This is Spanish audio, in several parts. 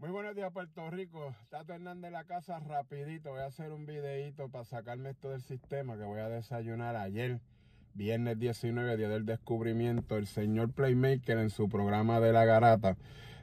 Muy buenos días Puerto Rico, Tato Hernández de la casa, rapidito, voy a hacer un videito para sacarme esto del sistema que voy a desayunar ayer, viernes 19, día del descubrimiento, el señor Playmaker en su programa de la garata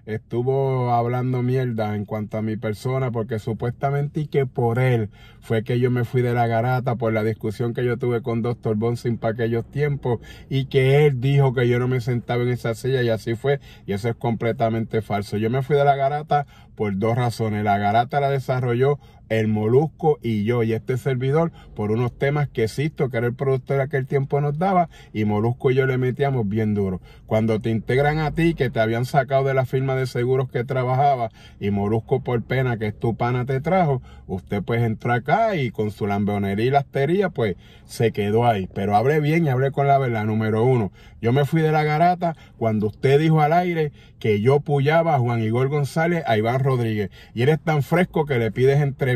estuvo hablando mierda en cuanto a mi persona porque supuestamente y que por él fue que yo me fui de la garata por la discusión que yo tuve con Dr. Bonsin para aquellos tiempos y que él dijo que yo no me sentaba en esa silla y así fue y eso es completamente falso. Yo me fui de la garata por dos razones. La garata la desarrolló el Molusco y yo y este servidor por unos temas que existo, que era el productor aquel tiempo nos daba y Molusco y yo le metíamos bien duro. Cuando te integran a ti, que te habían sacado de la firma de seguros que trabajaba y Molusco por pena, que es tu pana, te trajo, usted pues entró acá y con su lambeonería y lastería pues se quedó ahí. Pero hablé bien y hablé con la verdad, número uno. Yo me fui de la garata cuando usted dijo al aire que yo puyaba a Juan Igor González, a Iván Rodríguez. Y eres tan fresco que le pides entre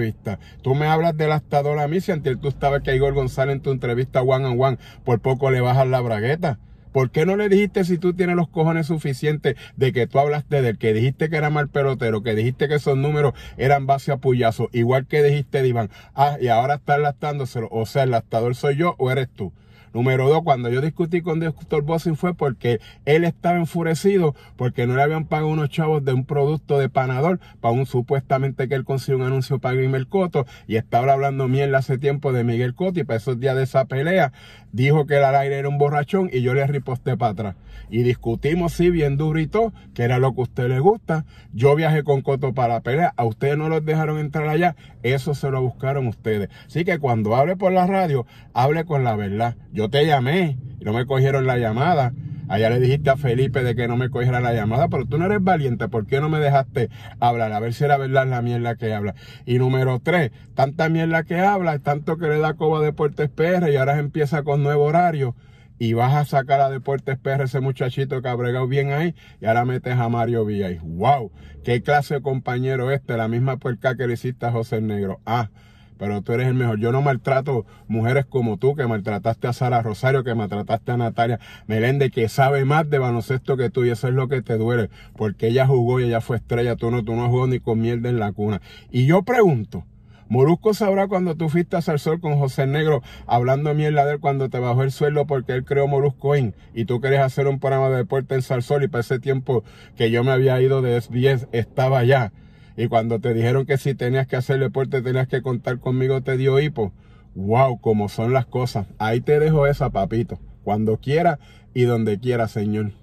Tú me hablas del astador a mí, si antes tú estabas que Igor González en tu entrevista one on one, por poco le bajas la bragueta. ¿Por qué no le dijiste si tú tienes los cojones suficientes de que tú hablaste del que dijiste que era mal pelotero, que dijiste que esos números eran base a puyazo, igual que dijiste de Iván? Ah, y ahora estás lastándoselo. O sea, el lactador soy yo o eres tú. Número dos, cuando yo discutí con Dr. Bosin... fue porque él estaba enfurecido porque no le habían pagado unos chavos de un producto de panador para un supuestamente que él consiguió un anuncio para Grimer Coto y estaba hablando miel hace tiempo de Miguel Coto y para esos días de esa pelea dijo que el aire era un borrachón y yo le riposté para atrás. Y discutimos, sí, bien durito, que era lo que a usted le gusta. Yo viajé con Coto para la pelea, a ustedes no los dejaron entrar allá, eso se lo buscaron ustedes. Así que cuando hable por la radio, hable con la verdad. Yo te llamé y no me cogieron la llamada. Allá le dijiste a Felipe de que no me cogiera la llamada, pero tú no eres valiente, ¿por qué no me dejaste hablar? A ver si era verdad la mierda que habla. Y número tres, tanta mierda que habla, tanto que le da coba a Deportes PR y ahora empieza con nuevo horario y vas a sacar a Deportes PR ese muchachito que ha bregado bien ahí y ahora metes a Mario Villa y ¡Wow! ¡Qué clase de compañero este! La misma puerca que le hiciste a José Negro. ¡Ah! pero tú eres el mejor. Yo no maltrato mujeres como tú, que maltrataste a Sara Rosario, que maltrataste a Natalia Melende, que sabe más de baloncesto que tú, y eso es lo que te duele, porque ella jugó y ella fue estrella, tú no, tú no jugó ni con mierda en la cuna. Y yo pregunto, Molusco sabrá cuando tú fuiste a Sol con José Negro hablando mierda de él cuando te bajó el suelo porque él creó Molusco Y tú querés hacer un programa de deporte en Salsol y para ese tiempo que yo me había ido de 10 estaba allá. Y cuando te dijeron que si tenías que hacer deporte tenías que contar conmigo, te dio hipo. ¡Wow! Como son las cosas. Ahí te dejo esa, papito. Cuando quiera y donde quiera, Señor.